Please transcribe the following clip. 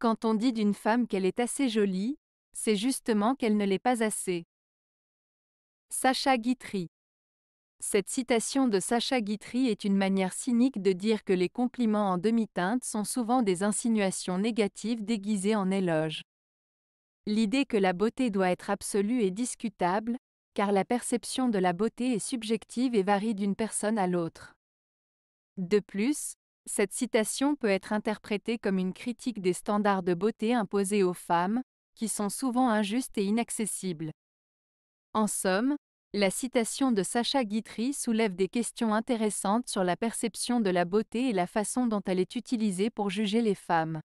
Quand on dit d'une femme qu'elle est assez jolie, c'est justement qu'elle ne l'est pas assez. Sacha Guitry Cette citation de Sacha Guitry est une manière cynique de dire que les compliments en demi-teinte sont souvent des insinuations négatives déguisées en éloge. L'idée que la beauté doit être absolue est discutable, car la perception de la beauté est subjective et varie d'une personne à l'autre. De plus, cette citation peut être interprétée comme une critique des standards de beauté imposés aux femmes, qui sont souvent injustes et inaccessibles. En somme, la citation de Sacha Guitry soulève des questions intéressantes sur la perception de la beauté et la façon dont elle est utilisée pour juger les femmes.